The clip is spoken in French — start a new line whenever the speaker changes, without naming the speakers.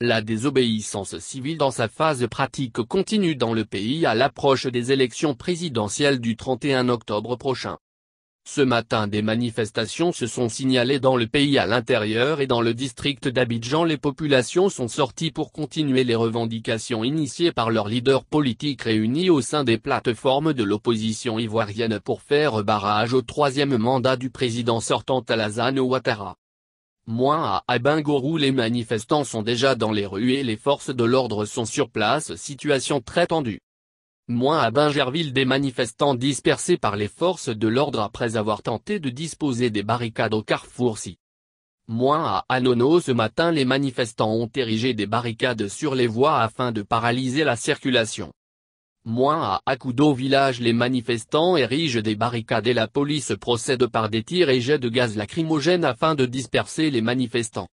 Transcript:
La désobéissance civile dans sa phase pratique continue dans le pays à l'approche des élections présidentielles du 31 octobre prochain. Ce matin des manifestations se sont signalées dans le pays à l'intérieur et dans le district d'Abidjan les populations sont sorties pour continuer les revendications initiées par leurs leaders politiques réunis au sein des plateformes de l'opposition ivoirienne pour faire barrage au troisième mandat du président sortant Alassane Ouattara. Moins à Abingourou les manifestants sont déjà dans les rues et les forces de l'ordre sont sur place situation très tendue. Moins à Bingerville des manifestants dispersés par les forces de l'ordre après avoir tenté de disposer des barricades au carrefour si. Moins à Anono ce matin les manifestants ont érigé des barricades sur les voies afin de paralyser la circulation. Moins à Akudo village les manifestants érigent des barricades et la police procède par des tirs et jets de gaz lacrymogène afin de disperser les manifestants.